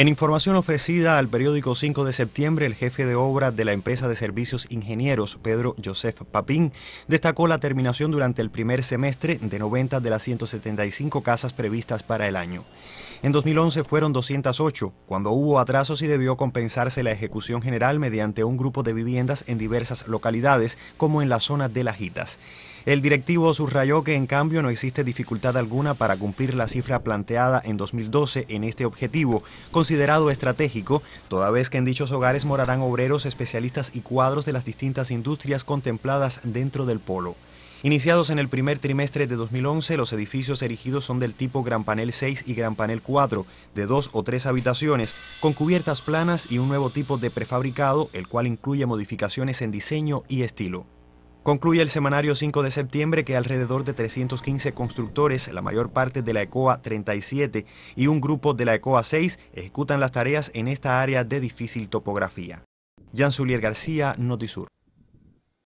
En información ofrecida al periódico 5 de septiembre, el jefe de obra de la empresa de servicios ingenieros, Pedro Joseph Papín, destacó la terminación durante el primer semestre de 90 de las 175 casas previstas para el año. En 2011 fueron 208, cuando hubo atrasos y debió compensarse la ejecución general mediante un grupo de viviendas en diversas localidades, como en la zona de Las Hitas. El directivo subrayó que en cambio no existe dificultad alguna para cumplir la cifra planteada en 2012 en este objetivo, considerado estratégico, toda vez que en dichos hogares morarán obreros, especialistas y cuadros de las distintas industrias contempladas dentro del polo. Iniciados en el primer trimestre de 2011, los edificios erigidos son del tipo Gran Panel 6 y Gran Panel 4, de dos o tres habitaciones, con cubiertas planas y un nuevo tipo de prefabricado, el cual incluye modificaciones en diseño y estilo. Concluye el semanario 5 de septiembre que alrededor de 315 constructores, la mayor parte de la ECOA 37 y un grupo de la ECOA 6 ejecutan las tareas en esta área de difícil topografía. Jan Sulier García, Notisur.